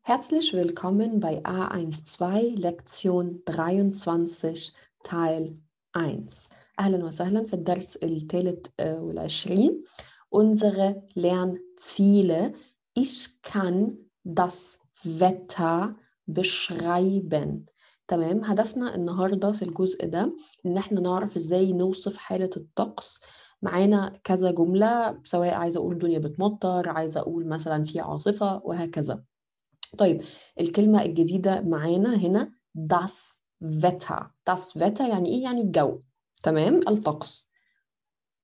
Herzlich willkommen bei A12 Lektion 23 Teil 1. أهلا وسهلا في الدرس الثالث والعشرين. Unsere Lernziele. Ich kann das Wetter beschreiben. تمام هدفنا النهارده في الجزء ده ان احنا نعرف ازاي نوصف حاله الطقس معانا كذا جمله سواء عايزه اقول الدنيا بتمطر عايزه اقول مثلا في عاصفه وهكذا طيب الكلمة الجديدة معانا هنا das Wetter das Wetter يعني إيه يعني الجو تمام الطقس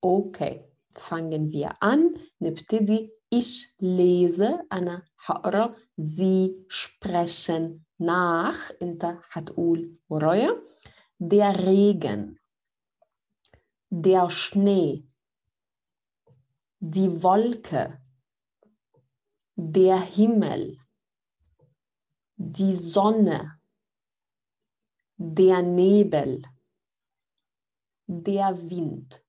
okay fangen wir an نبتدي ich lese أنا هقرأ sie sprechen nach أنت هتقول ورايا der Regen der Schnee die Wolke der Himmel die Sonne, der Nebel, der Wind.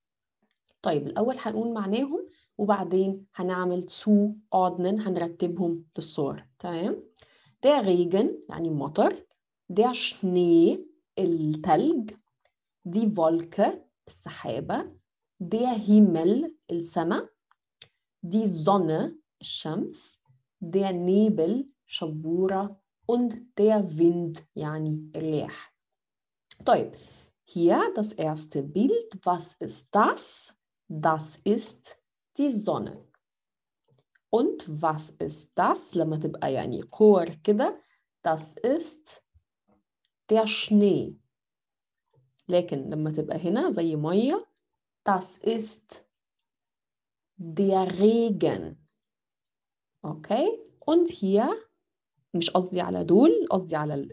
طيب الأول هنقول معناهم وبعدين هنعمل zu ordnen هنرتبهم للصور تمام der Regen يعني مطر der Schnee التلج die Wolke السحابة der Himmel السماء die Sonne الشمس der Nebel شبورة und der Wind, yani الرياح. Toll. hier das erste Bild, was ist das? Das ist die Sonne. Und was ist das? لما تبقى يعني كور das ist der Schnee. لكن لما تبقى هنا زي مية, das ist der Regen. Okay? Und hier مش قصدي على دول قصدي على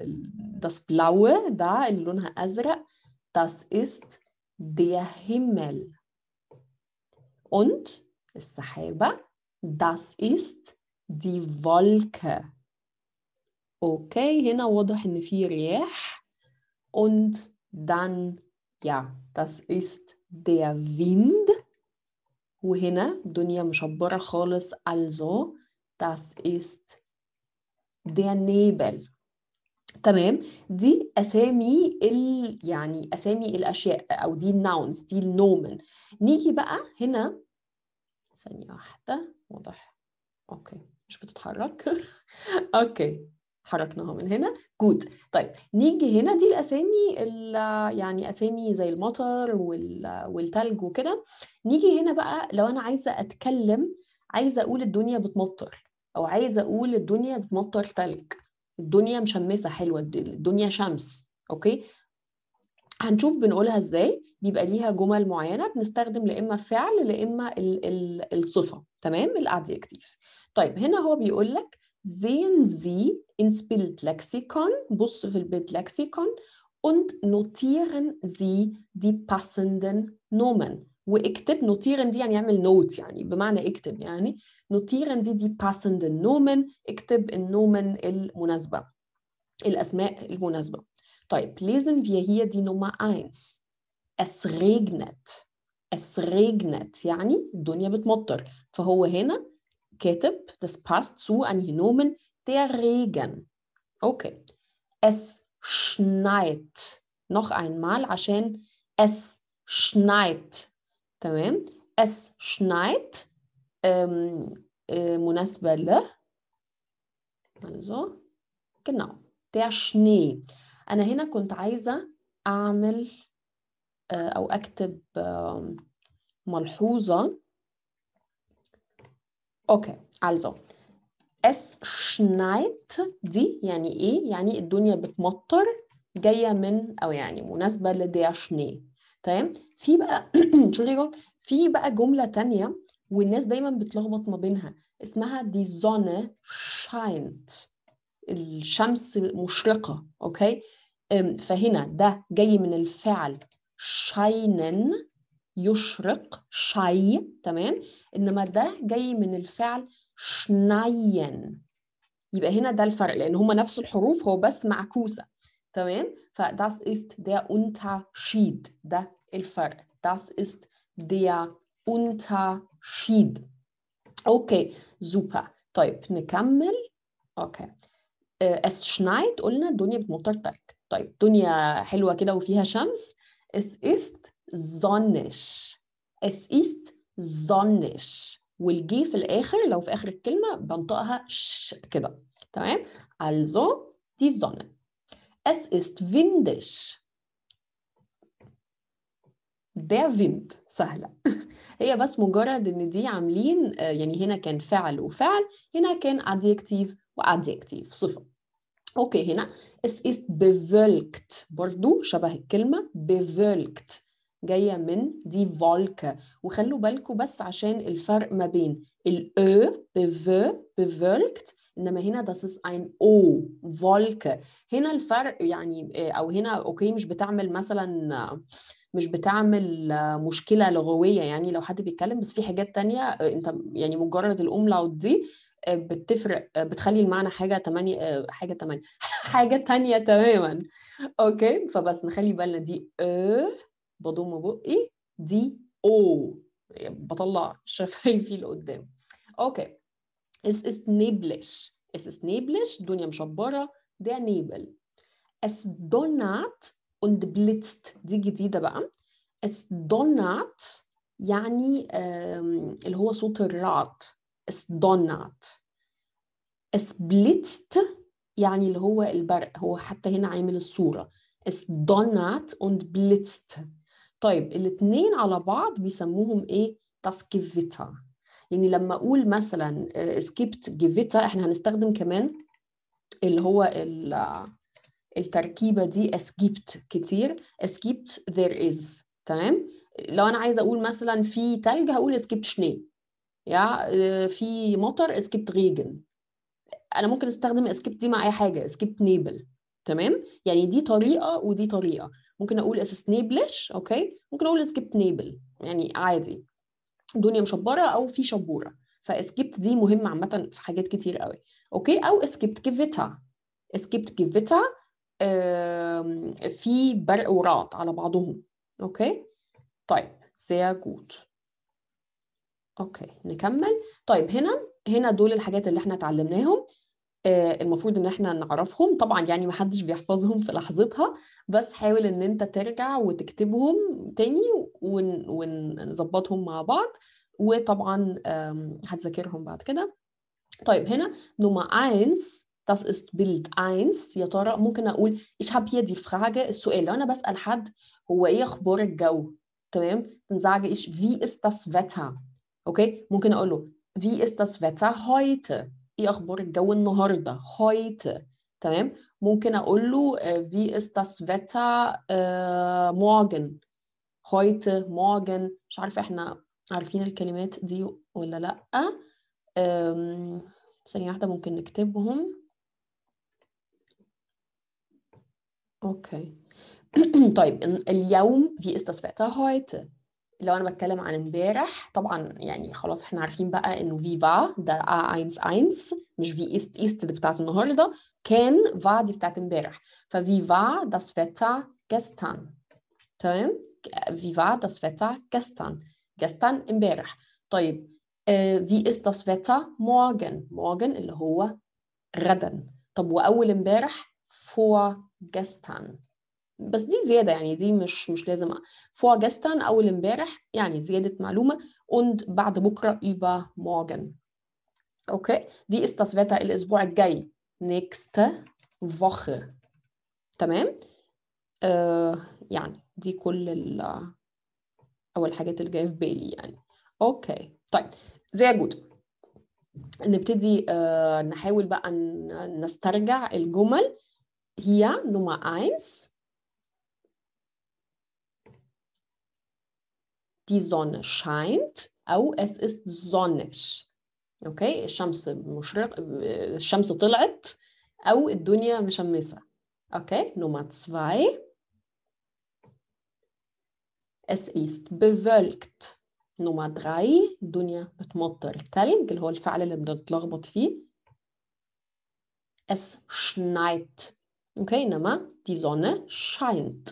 das blaue ده اللي لونها أزرق das ist der Himmel und السحابة das ist die Wolke اوكي هنا واضح ان في رياح und dann ja das ist der Wind وهنا الدنيا مشبرة خالص also das ist they نيبل تمام دي اسامي ال يعني اسامي الاشياء او دي الناونز دي النومن نيجي بقى هنا ثانيه واحده واضح اوكي مش بتتحرك اوكي حركناها من هنا جود طيب نيجي هنا دي الاسامي يعني اسامي زي المطر وال والتلج وكده نيجي هنا بقى لو انا عايزه اتكلم عايزه اقول الدنيا بتمطر أو عايزة أقول الدنيا بتمطر تلج الدنيا مشمسة حلوة الدنيا شمس أوكي هنشوف بنقولها ازاي بيبقى ليها جمل معينه بنستخدم لا اما فعل لا اما الصفه تمام الادجكتيف طيب هنا هو بيقول لك زين زي ان سبيلت لكسيكون بص في البيت لكسيكون und notieren Sie die passenden Nomen. واكتب نوتيرن دي يعني اعمل نوت يعني بمعنى اكتب يعني نوتيرن دي دي باسند النومن اكتب النومن المناسبة الأسماء المناسبة طيب ليزن في هي دي Nummer 1 es regnet es regnet يعني الدنيا بتمطر فهو هنا كاتب das passt zu انهي نومن der Regen اوكي اس schneit noch einmal عشان اس schneit تمام اس شنايت مناسبة له also genau der Schnee أنا هنا كنت عايزة أعمل أو أكتب ملحوظة أوكي also es schneit دي يعني إيه؟ يعني الدنيا بتمطر جاية من أو يعني مناسبة لدير Schnee تمام في بقى في بقى جمله تانية والناس دايما بتلخبط ما بينها اسمها دي زون شاينت الشمس مشرقه اوكي فهنا ده جاي من الفعل شاينن يشرق شاي تمام انما ده جاي من الفعل شناين يبقى هنا ده الفرق لان هما نفس الحروف هو بس معكوسه تمام فداس ده انتا شيد ده الفرق Das ist der Unterschied. Okay, super. طيب نكمل. Okay. Äh, es schneit قلنا الدنيا بتمطر تلج. طيب الدنيا حلوة كده وفيها شمس. Es ist sonnig. Es ist sonnig. والجي في الآخر لو في آخر الكلمة بنطقها ش كده. تمام؟ Also die Sonne. Es ist windisch ده فينت سهلة هي بس مجرد ان دي عاملين آه، يعني هنا كان فعل وفعل هنا كان adjective وadjective صفة اوكي هنا اس ist bewölkt برضو شبه الكلمة bewölkt جاية من دي فولك وخلوا بالكم بس عشان الفرق ما بين ال ö بفö bewölkt انما هنا das ist ein o فولك هنا الفرق يعني آه، او هنا اوكي مش بتعمل مثلا مش بتعمل مشكله لغويه يعني لو حد بيتكلم بس في حاجات تانية آه، انت يعني مجرد الاملاوت دي آه، بتفرق آه، بتخلي المعنى حاجه تمانية حاجه تمانية حاجه تانية تماما اوكي فبس نخلي بالنا دي اه بضم بقي دي او بطلع شفايفي لقدام اوكي اس اس نيبلش اس اس نيبلش دنيا مشبره ده نيبل اس دونات und blitzt دي جديدة بقى donnert, يعني اللي هو صوت الرعد Es blitzt, يعني اللي هو البرق هو حتى هنا عامل الصورة donnert und blitzt طيب الاتنين على بعض بيسموهم ايه تاسكيفيتا يعني لما اقول مثلا سكيبت آه، جيفيتا احنا هنستخدم كمان اللي هو التركيبه دي اسكيبت كتير اسكيبت ذير از تمام لو انا عايزه اقول مثلا في تلج هقول اسكيبت شني يا آه، في مطر اسكيبت ريجن انا ممكن استخدم اسكيبت دي مع اي حاجه اسكيبت نيبل تمام يعني دي طريقه ودي طريقه ممكن اقول اس نيبلش اوكي ممكن اقول اسكيبت نيبل يعني عادي دنيا مشبره او في شبوره فاسكيبت دي مهمه عامه في حاجات كتير قوي اوكي او اسكيبت كيفيتا اسكيبت كيفيتا في برق ورعد على بعضهم اوكي طيب sehr gut اوكي نكمل طيب هنا هنا دول الحاجات اللي احنا اتعلمناهم آه، المفروض ان احنا نعرفهم طبعا يعني ما حدش بيحفظهم في لحظتها بس حاول ان انت ترجع وتكتبهم تاني ونظبطهم مع بعض وطبعا هتذاكرهم بعد كده طيب هنا نمرة 1 Das ist Bild 1 يا ترى ممكن أقول ich habe hier die Frage السؤال لو أنا بسأل حد هو إيه أخبار الجو تمام dann sage ich wie ist das Wetter أوكي ممكن أقول له wie ist das Wetter heute إيه أخبار الجو النهاردة heute تمام ممكن أقول له wie ist das Wetter äh, morgen heute morgen مش عارفة إحنا عارفين الكلمات دي ولا لأ ثانية واحدة ممكن نكتبهم Okay. طيب اليوم wie ist das Wetter heute؟ لو انا بتكلم عن امبارح طبعا يعني خلاص احنا عارفين بقى انه في فا ده A11 مش في ايست ايست دي بتاعت النهارده كان فا دي بتاعت امبارح ففي فا das Wetter gestern تمام في فا das Wetter gestern جستان امبارح طيب في ايست ist das Wetter morgen morgen اللي هو غدا طب واول امبارح فور gestern بس دي زياده يعني دي مش مش لازم vor gestern اول امبارح يعني زياده معلومه und بعد بكره über morgen اوكي دي ist das Wetter الاسبوع الجاي nächste Woche تمام آه يعني دي كل ال او الحاجات اللي جايه في بالي يعني اوكي طيب زي جود نبتدي آه نحاول بقى نسترجع الجمل hier Nummer 1, die Sonne scheint, أو es ist sonnig. اوكي الشمس مشرق الشمس طلعت أو الدنيا مشمسة. اوكي نمرة 2 Es ist bewölkt. Nummer 3 الدنيا بتمطر التلج اللي هو الفعل اللي بنتلخبط فيه. Es schneit. اوكي انما دي سونة شاينت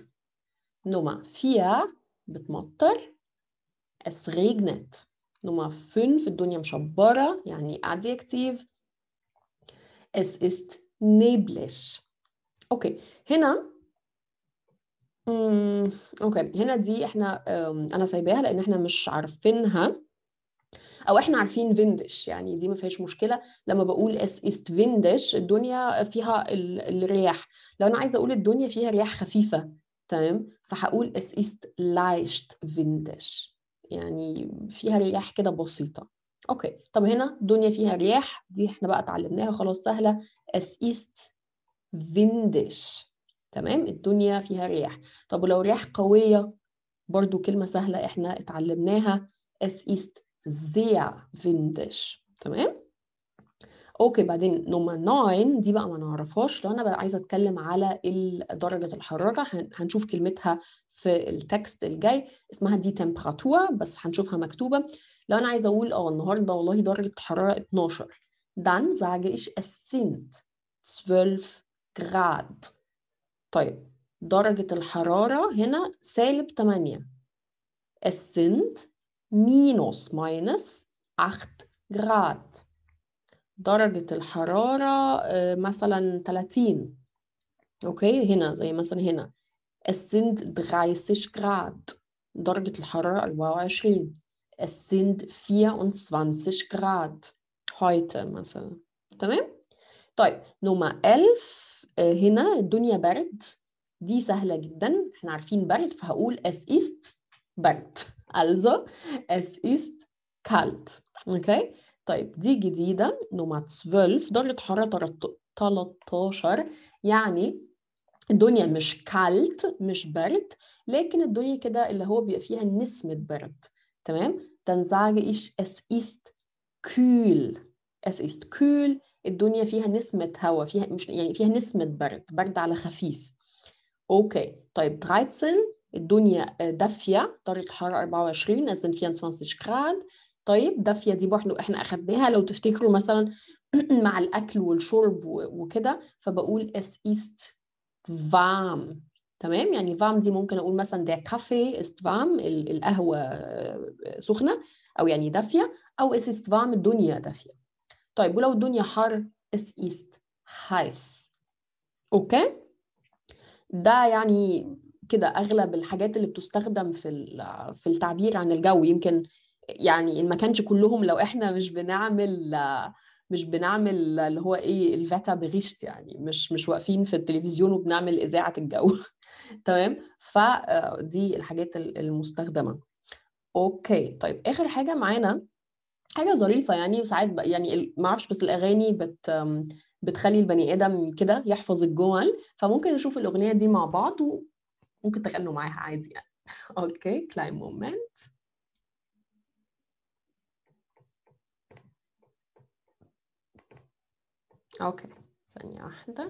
نمmer 4 بتمطر es regnet نمر 5 الدنيا مشبرة يعني adjective es ist neblig اوكي هنا اوكي هنا دي احنا انا سايباها لان احنا مش عارفينها او احنا عارفين فيندش يعني دي ما فيهاش مشكله لما بقول اس ايست فيندش الدنيا فيها الرياح لو انا عايزه اقول الدنيا فيها رياح خفيفه تمام فهقول اس ايست لايشت فيندش يعني فيها رياح كده بسيطه اوكي طب هنا دنيا فيها رياح دي احنا بقى اتعلمناها خلاص سهله اس ايست فيندش تمام الدنيا فيها رياح طب ولو رياح قويه برضو كلمه سهله احنا اتعلمناها اس ايست sehr windig تمام اوكي بعدين نمرة 9 دي بقى ما نعرفهاش لو انا بقى عايزه اتكلم على درجه الحراره هنشوف كلمتها في التكست الجاي اسمها دي تمبراتور بس هنشوفها مكتوبه لو انا عايزه اقول اه النهارده والله درجه الحراره 12 دان sage ich es sind 12 Grad طيب درجه الحراره هنا سالب 8 es sind minus minus 8 grad درجة الحرارة آه، مثلا 30 اوكي هنا زي مثلا هنا es sind 30 Grad درجة الحرارة 24 es sind 24 Grad heute مثلا تمام طيب نمرة 1000 آه، هنا الدنيا برد دي سهلة جدا احنا عارفين برد فهقول es ist برد Also, es ist kalt. Okay? طيب دي جديدة نمرة 12 درجة حرارة 13 يعني الدنيا مش كالت مش برد لكن الدنيا كده اللي هو بيبقى فيها نسمة برد تمام تنزعج إيش إس إيست كول إس إيست كول الدنيا فيها نسمة هواء فيها مش يعني فيها نسمة برد برد على خفيف اوكي طيب 13 الدنيا آه، دافيه درجه الحراره 24 از 24 كراد طيب دافيه دي برضه احنا اخدناها لو تفتكروا مثلا مع الاكل والشرب وكده فبقول اس ايست فام تمام يعني فام دي ممكن اقول مثلا ده كافي إست فام القهوه آه، سخنه او يعني دافيه او إس إيست فام الدنيا دافيه طيب ولو الدنيا حر إس إيست هايس اوكي ده يعني كده اغلب الحاجات اللي بتستخدم في في التعبير عن الجو يمكن يعني ان ما كانش كلهم لو احنا مش بنعمل مش بنعمل اللي هو ايه الفتا بريشت يعني مش مش واقفين في التلفزيون وبنعمل اذاعه الجو تمام فدي آه، الحاجات المستخدمه اوكي طيب اخر حاجه معانا حاجه ظريفه يعني وساعات يعني ما اعرفش بس الاغاني بت بتخلي البني ادم كده يحفظ الجمل فممكن نشوف الاغنيه دي مع بعض o que terreno mai haidia. kleinen Moment. اوكي ثانية واحدة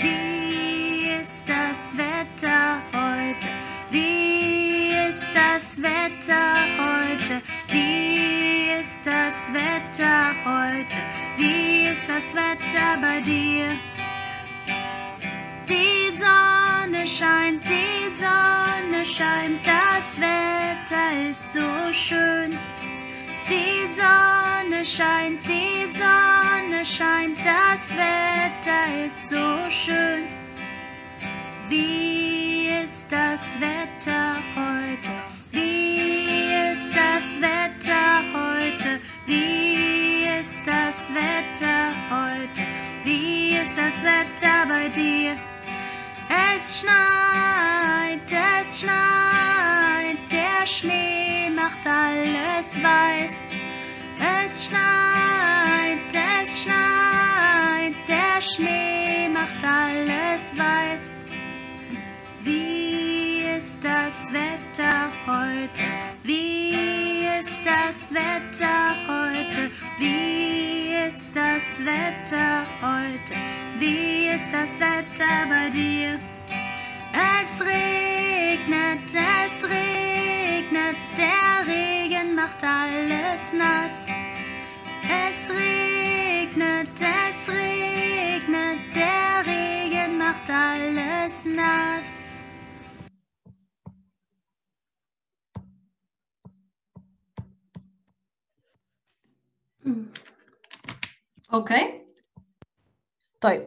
Wie ist das Wetter heute? Wie ist das Wetter heute? Wie ist das Wetter heute? Wie ist das Wetter bei dir? Die Sonne scheint, die Sonne scheint, das Wetter ist so schön. Die Sonne scheint, die Sonne scheint, das Wetter ist so schön. Wie ist das Wetter heute? Wie ist das Wetter heute? Wie ist das Wetter heute? Wie ist das Wetter bei dir? Es schneit, es schneit, der Schnee macht alles weiß. Es schneit, es schneit, der Schnee macht alles weiß. Wie ist das Wetter heute? Wie ist das Wetter heute? Wie ist das Wetter heute? Wie ist das Wetter bei dir? Es regnet, es regnet, der Regen macht alles nass. Es regnet, es regnet, der Regen macht alles nass. اوكي طيب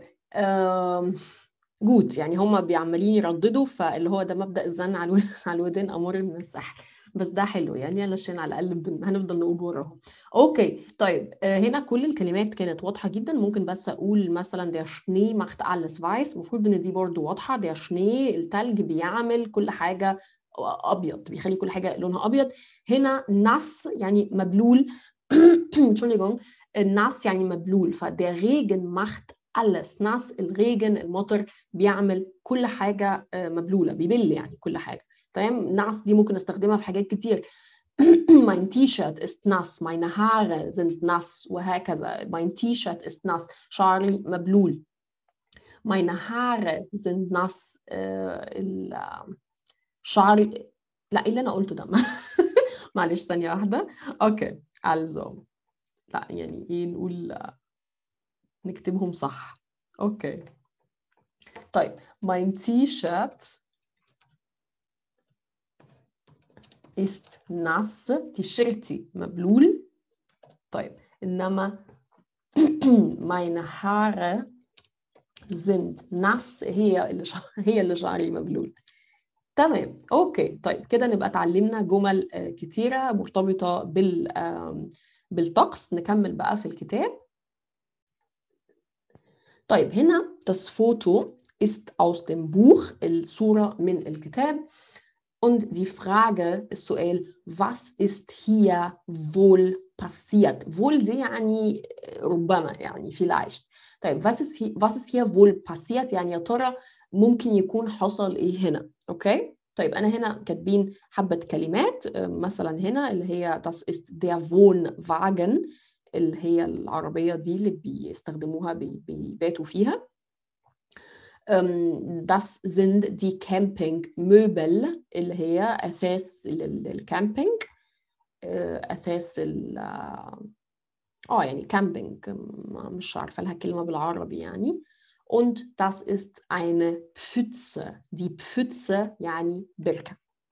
جود يعني هم بيعملين يرددوا فاللي هو ده مبدا الزن على الودين امر من السحر بس ده حلو يعني علشان على الاقل هنفضل نقول وراهم اوكي طيب آه، هنا كل الكلمات كانت واضحه جدا ممكن بس اقول مثلا der شني ماخت alles weiß المفروض ان دي برضو واضحه der شني التلج بيعمل كل حاجه ابيض بيخلي كل حاجه لونها ابيض هنا نص يعني مبلول الناس يعني مبلول فده ريجن macht alles ناس الريجن المطر بيعمل كل حاجه آه، مبلوله بيبل يعني كل حاجه تمام طيب ناس دي ممكن استخدمها في حاجات كتير mein T-Shirt ist nass, meine Haare sind nass وهكذا mein T-Shirt ist nass شعري مبلول meine Haare sind nass شعري لا إيه اللي انا قلته ده معلش ثانيه واحده اوكي also لا يعني ايه نقول نكتبهم صح اوكي طيب my T-Shirt is nass تيشيرتي مبلول طيب انما meine Haare sind nass هي اللي هي اللي شعري مبلول تمام اوكي طيب كده نبقى اتعلمنا جمل آه، كتيره مرتبطه بال بالطقس نكمل بقى في الكتاب طيب هنا das Foto ist aus dem Buch الصورة من الكتاب und die Frage السؤال was ist hier wohl passiert wohl دي يعني ربما يعني vielleicht طيب was ist, was ist hier wohl passiert يعني يا ترى ممكن يكون حصل ايه هنا اوكي okay? طيب انا هنا كاتبين حبه كلمات آه، مثلا هنا اللي هي das ist der Wohnwagen اللي هي العربيه دي اللي بيستخدموها بيباتوا فيها das sind die Campingmöbel اللي هي أثاث للكامبينج آه، أثاث ال اه, آه، يعني كامبينج مش عارفة لها كلمة بالعربي يعني und das ist eine Pfütze. Die Pfütze, يعني بركة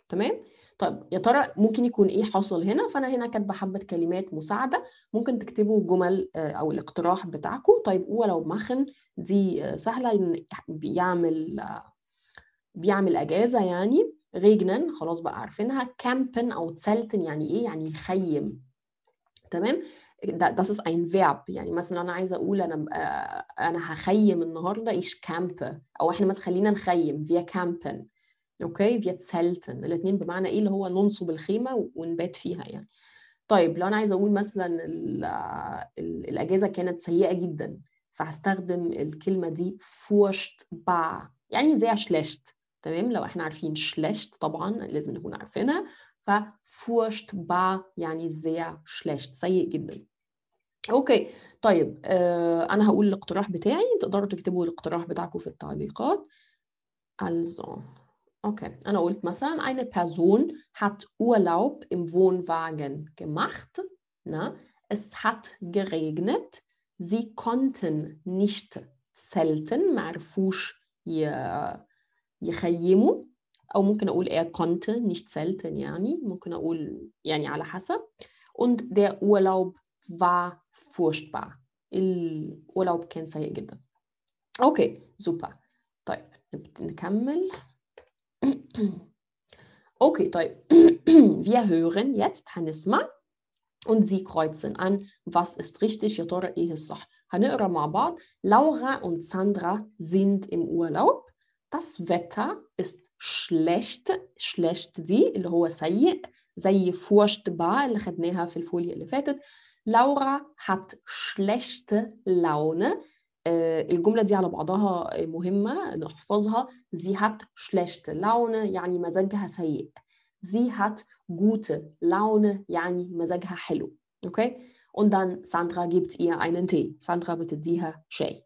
تمام؟ طيب يا ترى ممكن يكون ايه حصل هنا فانا هنا كاتبه حبه كلمات مساعده ممكن تكتبوا جمل آه، او الاقتراح بتاعكم طيب ولو مخن دي آه، سهله بيعمل آه، بيعمل اجازه يعني ريجنن خلاص بقى عارفينها كامبن او تسلتن يعني ايه يعني يخيم تمام das ist ein Verb يعني مثلا انا عايزه اقول انا آه، انا هخيم النهارده ich campe او احنا مثلا خلينا نخيم wir campen اوكي wir zelten الاثنين بمعنى ايه اللي هو ننصب الخيمه ونبات فيها يعني طيب لو انا عايزه اقول مثلا الاجازه كانت سيئه جدا فهستخدم الكلمه دي با يعني زي schlecht تمام لو احنا عارفين schlecht طبعا لازم نكون عارفينها ففورشت با يعني زي شلاشت سيء جدا اوكي طيب آه انا هقول الاقتراح بتاعي تقدروا تكتبوا الاقتراح بتاعكم في التعليقات also okay انا قلت مثلا eine Person hat Urlaub im Wohnwagen gemacht na es hat geregnet sie konnten nicht zelten ما عرفوش يخيموا او ممكن اقول er konnte nicht zelten يعني ممكن اقول يعني على حسب und der Urlaub war furchtbar. الأولى كان سيء جدا اوكي زوبا طيب نكمل اوكي طيب wir hören jetzt هنسمع und sie kreuzen an was ist richtig يا ترى ايه الصح هنقرا Laura und Sandra sind im Urlaub das Wetter ist schlecht schlecht دي اللي هو سيء زي furchtbar اللي خدناها في الفولية اللي فاتت Laura hat schlechte Laune. Äh, الجملة دي على بعضها مهمة نحفظها sie hat schlechte Laune يعني مزاجها سيء sie hat gute Laune يعني مزاجها حلو okay und dann Sandra gibt ihr einen Tee Sandra bittet ديها شاي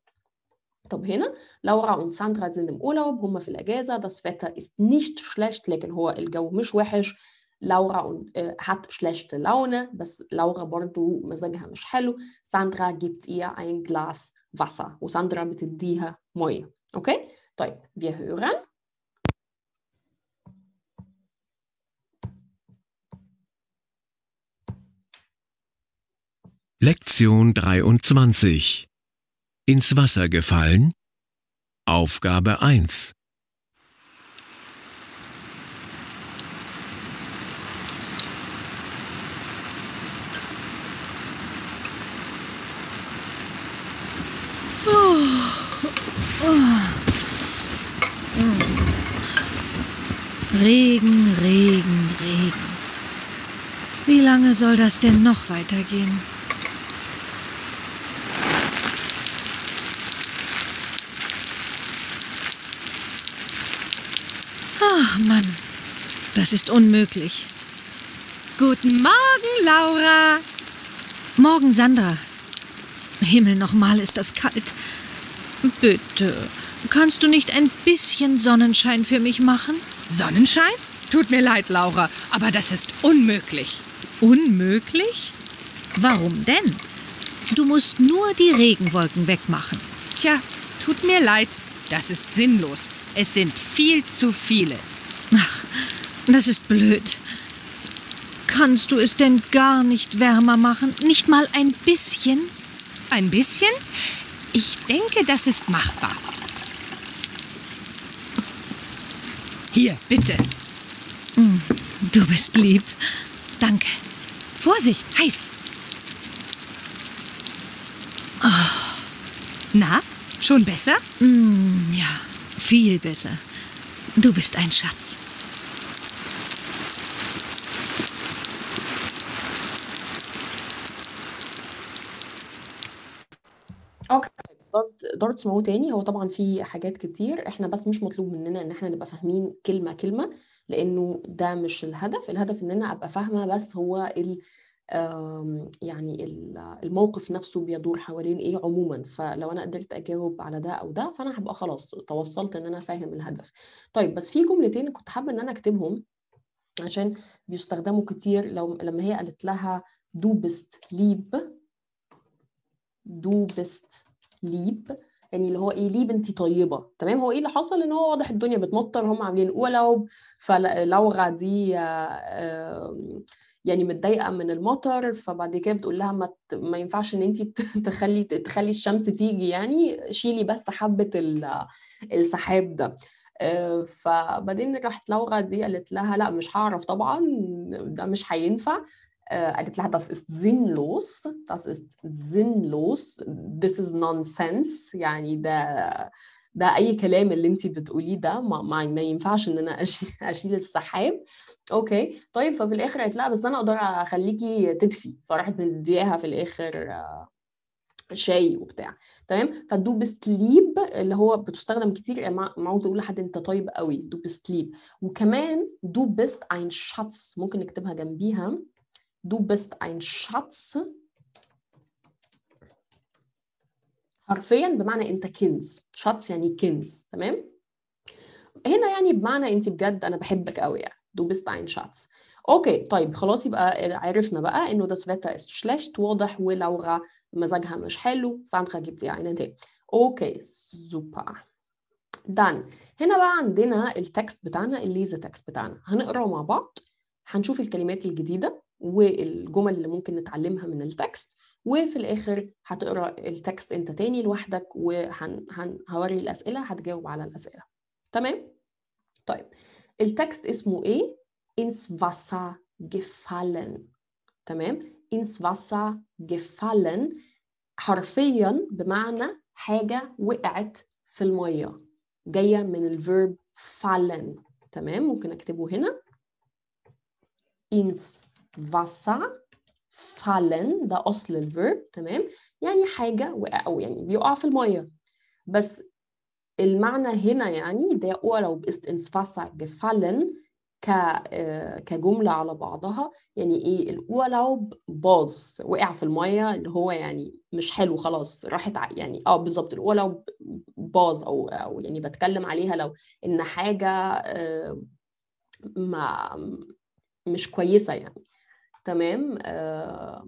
طب هنا لورا und Sandra sind im Urlaub هما في الأجازة das Wetter ist nicht schlecht لكن هو الجو مش وحش Laura und, äh, hat schlechte Laune, was Laura برضو مزاجها مش حلو Sandra gibt ihr ein Glas Wasser oh, Sandra وساندرا بتديها moi. okay طيب wir hören Lektion 23 Ins Wasser gefallen Aufgabe 1 Regen, Regen, Regen. Wie lange soll das denn noch weitergehen? Ach Mann, das ist unmöglich. Guten Morgen, Laura. Morgen, Sandra. Himmel nochmal, ist das kalt. Bitte, kannst du nicht ein bisschen Sonnenschein für mich machen? Sonnenschein? Tut mir leid, Laura, aber das ist unmöglich. Unmöglich? Warum denn? Du musst nur die Regenwolken wegmachen. Tja, tut mir leid, das ist sinnlos. Es sind viel zu viele. Ach, das ist blöd. Kannst du es denn gar nicht wärmer machen? Nicht mal ein bisschen? Ein bisschen? Ich denke, das ist machbar. Hier, bitte. Mm, du bist lieb. Danke. Vorsicht, heiß. Oh. Na, schon besser? Mm, ja, viel besser. Du bist ein Schatz. تقدروا تسمعوه تاني هو طبعا في حاجات كتير احنا بس مش مطلوب مننا ان احنا نبقى فاهمين كلمه كلمه لانه ده مش الهدف الهدف ان انا ابقى فاهمه بس هو ال يعني الموقف نفسه بيدور حوالين ايه عموما فلو انا قدرت اجاوب على ده او ده فانا هبقى خلاص توصلت ان انا فاهم الهدف طيب بس في جملتين كنت حابه ان انا اكتبهم عشان بيستخدموا كتير لو لما هي قالت لها دوبست ليب دوبست ليب يعني اللي هو ايه ليب انت طيبه تمام هو ايه اللي حصل ان هو واضح الدنيا بتمطر هم عاملين اولوب فلوغه دي يعني متضايقه من المطر فبعد كده بتقول لها ما, ت... ما ينفعش ان انت تخلي تخلي الشمس تيجي يعني شيلي بس حبه السحاب ده آه، فبعدين راحت لوغه دي قالت لها لا مش هعرف طبعا ده مش هينفع Äh, eine klar, das ist sinnlos, das ist sinnlos, this is nonsense يعني ده ده اي كلام اللي انت بتقوليه ده ما, ما, ما ينفعش ان انا اشيل, أشيل السحاب اوكي طيب ففي الاخر قالت لها بس انا اقدر اخليكي تدفي فراحت مدياها في الاخر آه، شاي وبتاع تمام فالدوب سليب اللي هو بتستخدم كتير يعني معوز اقول لحد انت طيب قوي دوب سليب وكمان دوب بست اين شاتس ممكن نكتبها جنبيها Du bist ein Schatz. حرفيا بمعنى انت كنز شاتس يعني كنز تمام هنا يعني بمعنى انت بجد انا بحبك قوي يعني du bist ein Schatz اوكي طيب خلاص يبقى عرفنا بقى انه das Wetter ist schlecht واضح ولورا مزاجها مش حلو ساندرا جبت يعني انت اوكي سوبر دان هنا بقى عندنا التكست بتاعنا الليزا تكست بتاعنا هنقراه مع بعض هنشوف الكلمات الجديده والجمل اللي ممكن نتعلمها من التكست وفي الاخر هتقرا التكست انت تاني لوحدك وهوري الاسئله هتجاوب على الاسئله تمام طيب التكست اسمه ايه ins Wasser gefallen تمام ins Wasser gefallen حرفيا بمعنى حاجه وقعت في الميه جايه من الفيرب fallen تمام ممكن اكتبه هنا ins Wasser fallen ده اصل الverb تمام يعني حاجه وقع او يعني بيقع في الميه بس المعنى هنا يعني ده ولو ist ins Wasser gefallen ك آه، كجمله على بعضها يعني ايه الاولاوب باظ وقع في الميه اللي هو يعني مش حلو خلاص راحت يعني اه بالظبط الاولاوب باظ او او يعني بتكلم عليها لو ان حاجه آه، ما مش كويسه يعني تمام آه،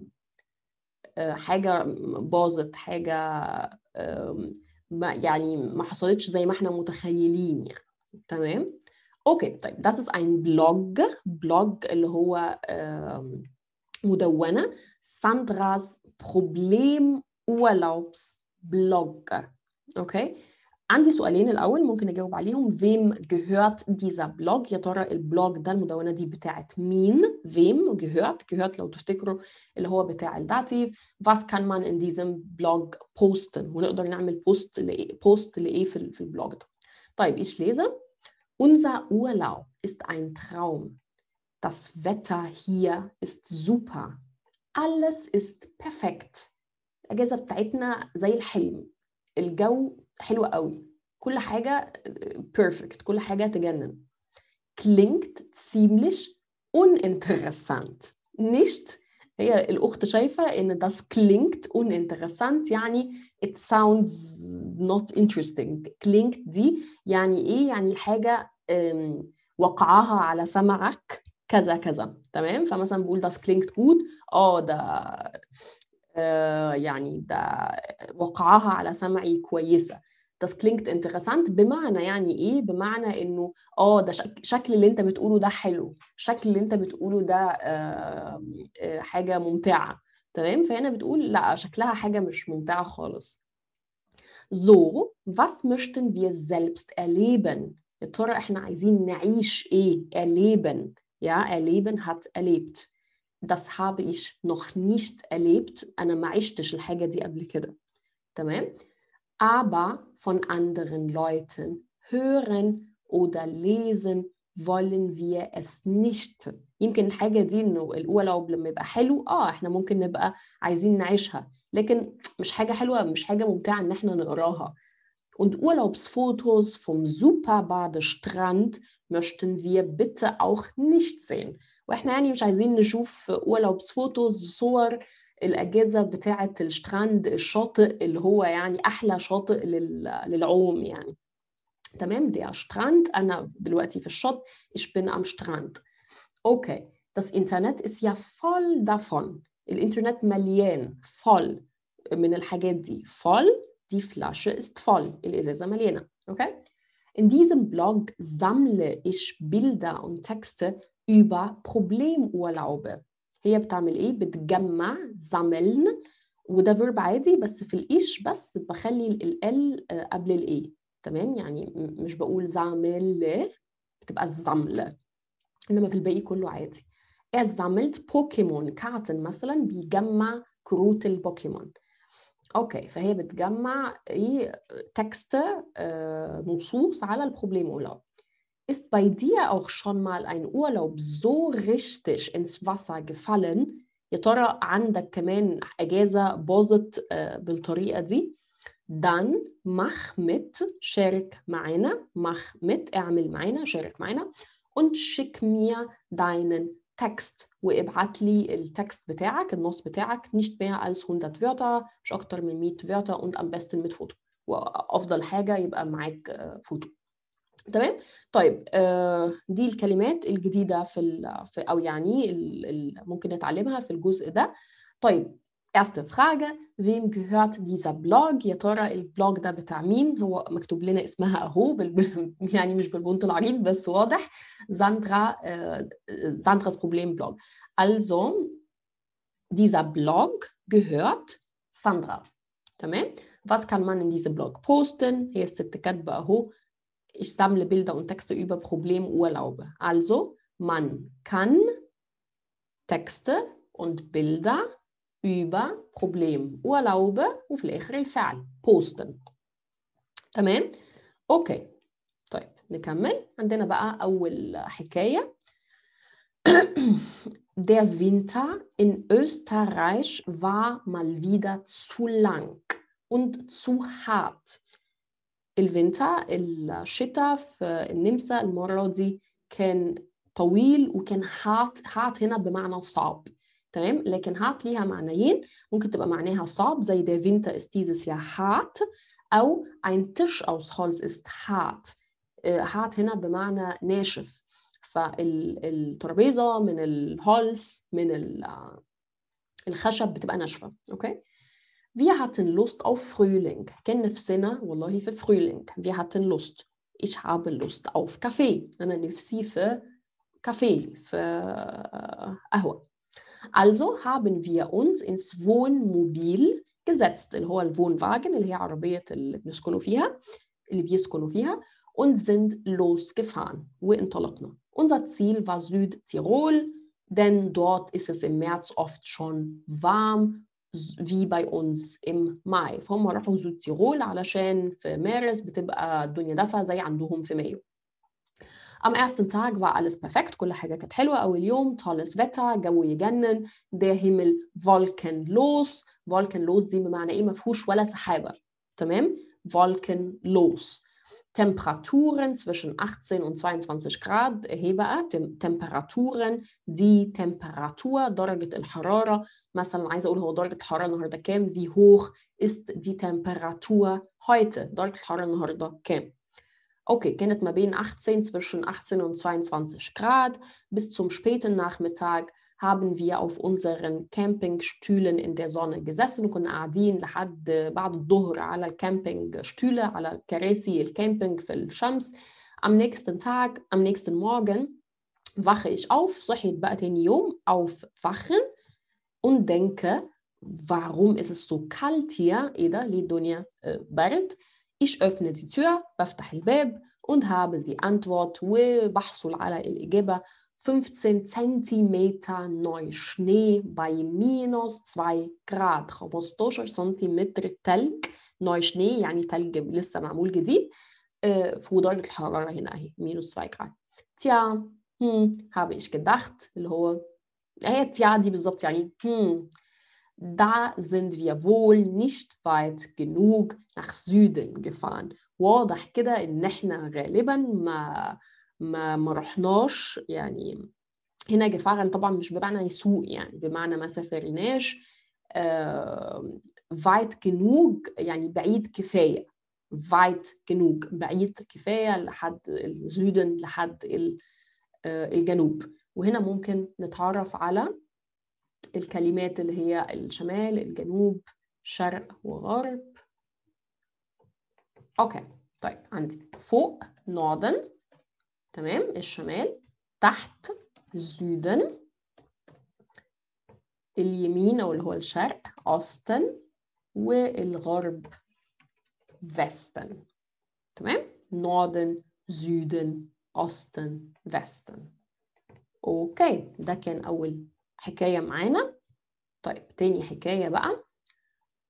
آه، حاجه باظت حاجه ما يعني ما حصلتش زي ما احنا متخيلين يعني تمام اوكي طيب ده از اين بلوج بلوج اللي هو مدونه Sandras Problem Urlaubs Blog اوكي okay. عندي سؤالين الأول ممكن أجاوب عليهم Wem gehört dieser Blog؟ يا ترى البلوج ده المدونة دي بتاعت مين؟ Wem gehört gehört لو تفتكروا اللي هو بتاع الداتيف Was كان man in ديزم Blog posten؟ ونقدر نعمل بوست لإيه بوست لإيه في, في البلوج ده. طيب إيش lese Unser Urlaub ist ein Traum. Das Wetter hier ist super. Alles ist perfekt. الأجازة بتاعتنا زي الحلم. الجو حلوه قوي كل حاجه بيرفكت كل حاجه تجنن سيملش اون انتريسانت نشت هي الاخت شايفه ان داس كلينكت اون انتريسانت يعني ات ساوندز نوت انتريستينج كلينكت دي يعني ايه يعني الحاجه وقعها على سمعك كذا كذا تمام فمثلا بقول داس كلينكت جود اه ده آه، يعني ده وقعها على سمعي كويسه das klingt interessant بمعنى يعني ايه بمعنى انه اه ده شكل اللي انت بتقوله ده حلو الشكل اللي انت بتقوله ده آه، آه، حاجه ممتعه تمام فهنا بتقول لا شكلها حاجه مش ممتعه خالص So, was möchten wir selbst erleben? يا ترى احنا عايزين نعيش ايه؟ erleben. Ja, erleben hat erlebt. das habe ich noch nicht erlebt. أنا ما عشتش الحاجة دي قبل Aber von anderen Leuten hören oder lesen wollen wir es nicht. يمكن الحاجة دي إنه الأولى لما يبقى حلو آه إحنا ممكن نبقى عايزين نعيشها لكن مش حاجة حلوة مش حاجة ممتعة إن إحنا نقراها. Und Urlaubsfotos vom super Badestrand möchten wir bitte auch nicht sehen. واحنا يعني مش عايزين نشوف ولو بصوتوز صور الاجهزه بتاعه الشتراند الشاطئ اللي هو يعني احلى شاطئ للعوم يعني تمام دي Strand انا دلوقتي في الشط إش بن ام شتراند اوكي das Internet ist ja voll davon الانترنت مليان فول من الحاجات دي فول دي فلاشه ist voll الازازه مليانه اوكي In diesem Blog sammle ich Bilder und Texte über Problemurlaube. هي بتعمل ايه؟ بتجمع زملن وده فيرب عادي بس في الايش بس بخلي ال قبل الاي تمام يعني مش بقول زعمل بتبقى الزمل انما في الباقي كله عادي Er sammelt بوكيمون كارتن مثلا بيجمع كروت البوكيمون اوكي فهي بتجمع ايه تكست آه، نصوص على البروبليم اولاب ist bei dir auch schon mal ein Urlaub so richtig ins Wasser gefallen äh, dann mach mit, شارك meine, mach mit, اعمل معانا, شارك معانا und schick mir deinen Text وابعت لي التكست بتاعك النص بتاعك nicht mehr als 100 Wörter مش اكتر Wörter und am besten mit Foto Auf وافضل حاجه يبقى معاك Foto. تمام طيب آه، دي الكلمات الجديده في, في او يعني ممكن نتعلمها في الجزء ده طيب erste Frage wem gehört dieser Blog يا ترى البلوج ده بتاع مين هو مكتوب لنا اسمها اهو بال... يعني مش بالبنط العريض بس واضح ساندرا آه، ساندرا's Problem Blog also dieser Blog gehört Sandra تمام was kann man in diesem Blog posten هي الست كاتبه اهو ich sammle Bilder und Texte über Problemurlaube. Also man kann Texte und Bilder über Problemurlaube وفي الآخر الفعل posten. تمام؟ أوكي. طيب نكمل. عندنا بقى أول حكاية. Der Winter in Österreich war mal wieder zu lang und zu hart. الفينتا الشتاء في النمسا المرة دي كان طويل وكان هات هات هنا بمعنى صعب تمام لكن هات ليها معنيين ممكن تبقى معناها صعب زي ده فينتا استيزس يا هات أو ein Tisch aus Holz ist hart آه، هات هنا بمعنى ناشف فالترابيزة من الهولز من آه، الخشب بتبقى ناشفة أوكي Wir hatten Lust auf Frühling. كان نفسنا والله في Frühling. Wir hatten Lust. Ich habe Lust auf Kaffee. أنا نفسي في Kaffee, في قهوة. Äh, also haben wir uns ins Wohnmobil gesetzt in هو Wohnwagen, اللي هي und sind losgefahren. Unser Ziel war Südtirol, denn dort ist es im März oft schon warm wie bei uns im Mai فهم راحوا زوتيرول علشان في مارس بتبقى الدنيا دفا زي عندهم في مايو Am ersten Tag war alles perfekt, كل حاجة كانت حلوة أول يوم tolles Wetter, جو يجنن, der Himmel wolkenlos, wolkenlos دي بمعنى إيه مفهوش ولا سحابة تمام؟ wolkenlos Temperaturen zwischen 18 und 22 Grad erhebe هيبقى Temperaturen die Temperatur درجة الحرارة مثلا عايزة أقول هو درجة الحرارة النهاردة كام wie hoch ist die Temperatur heute درجة الحرارة النهاردة كام Okay, kennt man bin 18 zwischen 18 und 22 Grad bis zum späten Nachmittag haben wir auf unseren Campingstühlen in der Sonne gesessen كنا قاعدين لحد بعد الظهر على Campingstühle, على كراسي الكامبينج في الشمس am nächsten Tag am nächsten Morgen wache ich auf صحيت بقى تاني يوم aufwachen und denke warum ist es so kalt hier إذا للدنيا برد ich öffne die Tür بفتح الباب und habe die Antwort وبحصل على الإجابة 15 cm neu Schnee bei minus 2 grad 15 سنتيمتر تلج نوع شني ja تلج لسه معمول جديد في درجة الحرارة هنا minus 2 grad Tja, hm, habe ich gedacht Lohe. هو هي تيا دي بالظبط يعني hm, da sind wir wohl nicht weit genug nach Süden gefahren واضح كده ان احنا غالبا ما ما ما رحناش يعني هنا جفاعا طبعا مش بمعنى يسوق يعني بمعنى ما سافرناش آه كنوج يعني بعيد كفايه فايت كنوج بعيد كفايه لحد الزودن لحد آه، الجنوب وهنا ممكن نتعرف على الكلمات اللي هي الشمال الجنوب شرق وغرب اوكي طيب عندي فوق نوردن تمام الشمال تحت زودن اليمين او اللي هو الشرق اوستن والغرب فيستن تمام نوردن زودن اوستن فيستن اوكي ده كان اول حكايه معانا طيب تاني حكايه بقى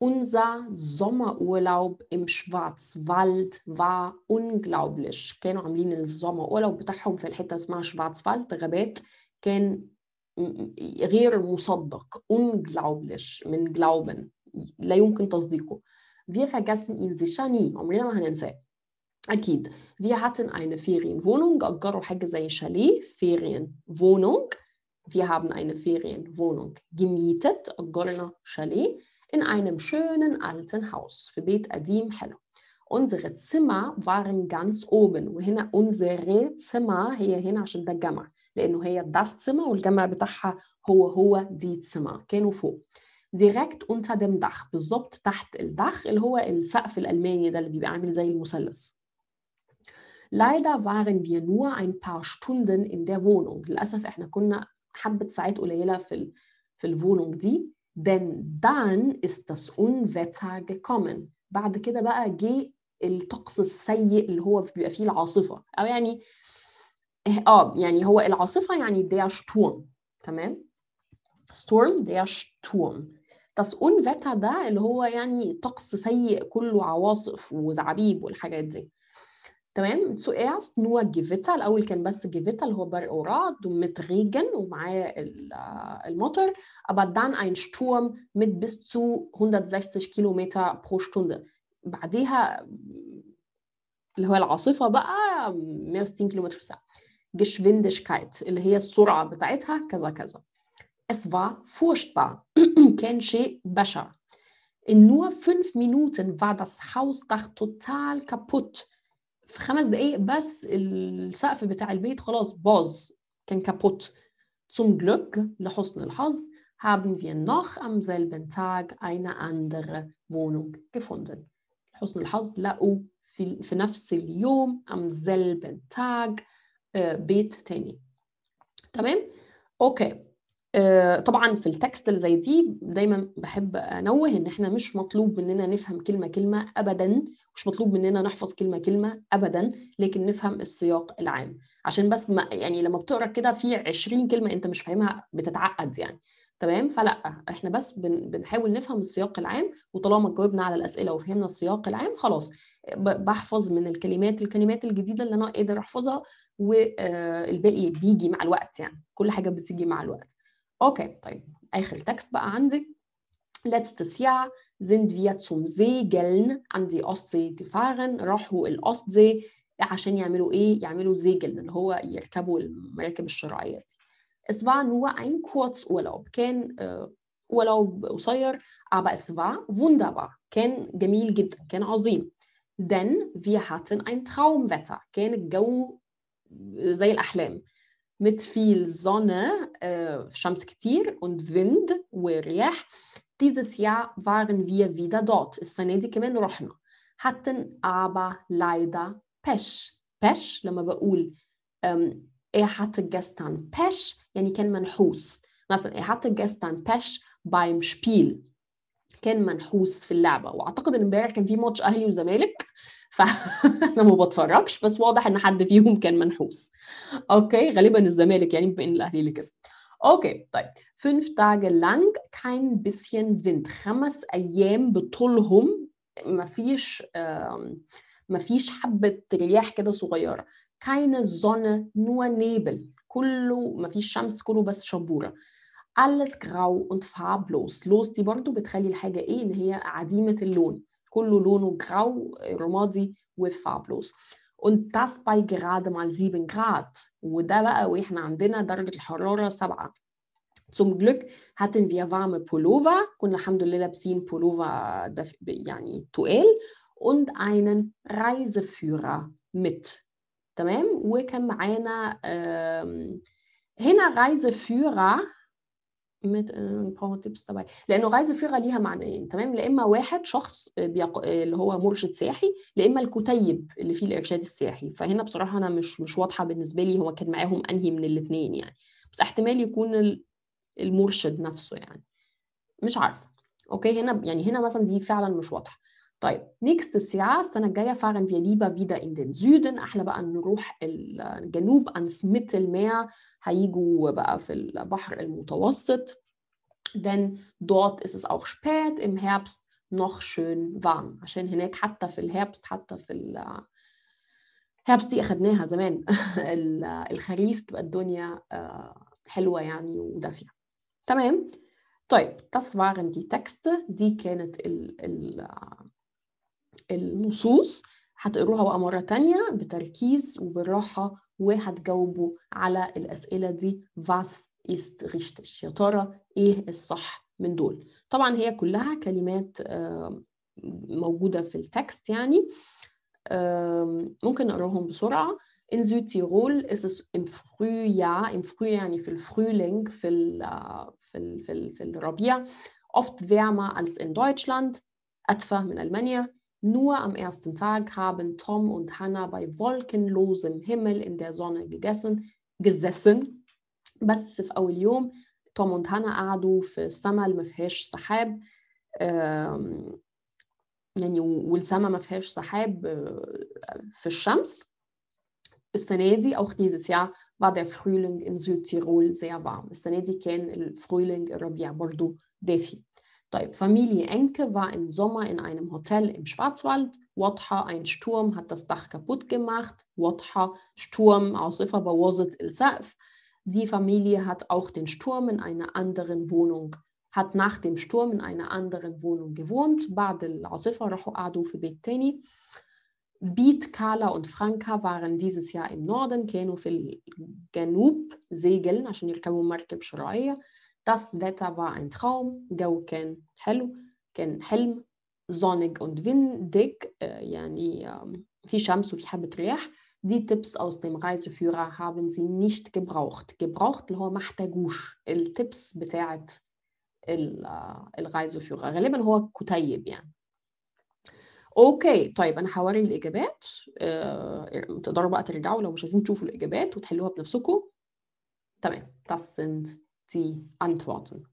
Unser Sommerurlaub im Schwarzwald war unglaublich. Kennen كانوا عاملين السمرورلاوب بتاعهم في الحته اسمها شوارزوالد غابات كان غير مصدق unglaublich من glauben لا يمكن تصديقه. Wir vergessen ihn sicher nie عمرنا ما هننساه. أكيد. Wir hatten eine Ferienwohnung أجروا حاجة زي شاليه Ferienwohnung. Wir haben eine Ferienwohnung gemietet أجرنا شاليه in einem schönen alten Haus für Bet Adim Hello. Unsere Zimmer waren ganz oben unsere Zimmer hier هنا عشان ده الجامعة لأنه هي das Zimmer والجامعة بتاعها hohe, هو die Zimmer كانوا فوق direkt unter dem Dach بالظبط تحت الدach اللي هو السقف الألماني ده اللي بيبقى عامل زي المثلث Leider waren wir nur ein paar Stunden in der Wohnung. للأسف احنا كنا حبة ساعات قليلة في ال... في الفولونج Denn dann ist das Unwetter gekommen. بعد كده بقى جه الطقس السيء اللي هو بيبقى فيه العاصفة أو يعني اه يعني هو العاصفة يعني der Sturm تمام Storm der Sturm das Unwetter ده اللي هو يعني طقس سيء كله عواصف وزعبيب والحاجات دي تمام سو ايرست nur Gewitter الاول كان بس Gewitter اللي هو بر اورا ومت Regen ومعاه المطر aber dann ein Sturm mit bis zu 160 كيلومتر pro Stunde بعديها اللي هو العاصفة بقى 160 كيلومتر في الساعة Geschwindigkeit اللي هي السرعة بتاعتها كذا كذا Es war furchtbar. Kein شيء بشع. In nur fünf Minuten war das Hausdach total kaputt. في خمس دقايق بس السقف بتاع البيت خلاص باظ كان كابوت zum Glück لحسن الحظ haben wir noch am selben Tag eine andere Wohnung gefunden. حسن الحظ لقوا في, في نفس اليوم am selben Tag آه، بيت تاني. تمام؟ اوكي. آه، طبعا في التكست اللي زي دي دايما بحب انوه ان احنا مش مطلوب مننا نفهم كلمه كلمه ابدا مش مطلوب مننا نحفظ كلمه كلمه ابدا لكن نفهم السياق العام عشان بس ما يعني لما بتقرا كده في 20 كلمه انت مش فاهمها بتتعقد يعني تمام فلا احنا بس بنحاول نفهم السياق العام وطالما جاوبنا على الاسئله وفهمنا السياق العام خلاص بحفظ من الكلمات الكلمات الجديده اللي انا قادر احفظها والباقي آه، بيجي مع الوقت يعني كل حاجه بتيجي مع الوقت اوكي طيب اخر تكست بقى عندي letztes Jahr sind wir zum Segeln an die Ostsee gefahren راحوا الاوستسي عشان يعملوا ايه يعملوا سيجلن اللي هو يركبوا المراكب الشرعيه دي es war nur ein kurzurlaub كان urlaub آه، قصير aber اس war wunderbar كان جميل جدا كان عظيم denn wir hatten ein traumwetter كان الجو زي الاحلام mit viel Sonne, äh, und Wind, ورياح. Dieses Jahr waren wir wieder dort. hatten aber leider Pesch. Pesch, لما بقول ähm, er hatte gestern Pech, يعني كان منحوس. مثلا er hatte gestern Pesch beim Spiel. كان منحوس في اللعبة وأعتقد إن امبارح كان في ماتش أهلي وزمالك فانا ما بتفرجش بس واضح ان حد فيهم كان منحوس اوكي غالبا الزمالك يعني بما ان الاهلي اللي كسب اوكي طيب فنف تاج لانج كاين bisschen فينت خمس ايام بطولهم مفيش ما مفيش حبه رياح كده صغيره كاين Sonne نو نيبل كله مفيش شمس كله بس شبوره alles grau und farblos los دي برضو بتخلي الحاجه ايه ان هي عديمه اللون كله لونه grau, رمادي وفابلوس und das bei gerade mal 7 Grad. وده بقى واحنا عندنا درجة الحرارة 7. Zum Glück hatten wir warme Pullover, كنا الحمد لله لابسين Pullover يعني تقال und einen Reiseführer mit. تمام؟ وكان معانا هنا Reiseführer مت... هو تيبس تبعي لانه غايزفيرا ليها معنيين تمام لا اما واحد شخص آه، بيق... آه، اللي هو مرشد سياحي لا اما الكتيب اللي فيه الارشاد السياحي فهنا بصراحه انا مش مش واضحه بالنسبه لي هو كان معاهم انهي من الاثنين يعني بس احتمال يكون المرشد نفسه يعني مش عارفه اوكي هنا يعني هنا مثلا دي فعلا مش واضحه nächstes Jahr, Sana Gaya, fahren wir lieber wieder in den Süden. أحلى بقى نروح الجنوب ans Mittelmeer. هيجوا بقى في البحر المتوسط. Denn dort ist es auch spät im Herbst noch schön warm. عشان هناك حتى في الهيربست حتى في ال هيربست دي أخدناها زمان الخريف تبقى الدنيا حلوة يعني ودافية. تمام؟ طيب das waren die Texte, die كانت ال, ال النصوص هتقروها بقى مرة تانية بتركيز وبالراحة وهتجاوبوا على الأسئلة دي فاس ist richtig يا ترى إيه الصح من دول طبعا هي كلها كلمات موجودة في التكست يعني ممكن نقراهم بسرعة In Südtirol ist es im Frühjahr, im Frühjahr يعني في الفرولينج, في الـ في الـ في, الـ في الربيع oft wärmer als in Deutschland أدفى من ألمانيا Nur am ersten Tag haben Tom und Hannah bei wolkenlosem Himmel in der Sonne gegessen, gesessen. بس في أول يوم Tom und Hannah في السما اللي ما فيهاش سحاب يعني والسما ما فيهاش سحاب في الشمس السنة دي auch dieses Jahr war der Frühling in Südtirol sehr warm. السنة دي كان الفرühling الربيع برضو دافي Familie Enke war im Sommer in einem Hotel im Schwarzwald. Wadha, ein Sturm, hat das Dach kaputt gemacht. Wadha, Sturm, عاصفة بوظت Die Familie hat auch den Sturm in einer anderen Wohnung, hat nach dem Sturm in einer anderen Wohnung gewohnt. بعد العاصفة راحوا قعدوا Beat, Carla und Franka waren dieses Jahr im Norden, كانوا في الجنوب segeln عشان يركبوا مركب Das Wetter war ein Traum, جو كان حلو كان حلم sonnig und windig يعني في شمس وفي حبة رياح Die Tipps aus dem Reiseführer haben sie nicht gebraucht. Gebraucht اللي هو ما احتاجوش. التيبس بتاعت Reiseführer. غالبا هو كتيب يعني. اوكي طيب انا هوري الاجابات آه، تقدروا بقى ترجعوا لو مش عايزين تشوفوا الاجابات وتحلوها بنفسكم. تمام. Das sind die Antworten.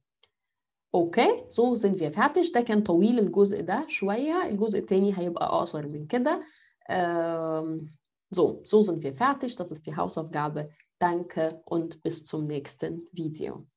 Okay, so, sind wir fertig ده كان طويل الجزء ده شويه الجزء الثاني هيبقى اقصر من كده ähm, so so sind wir fertig das ist die Hausaufgabe danke und bis zum nächsten Video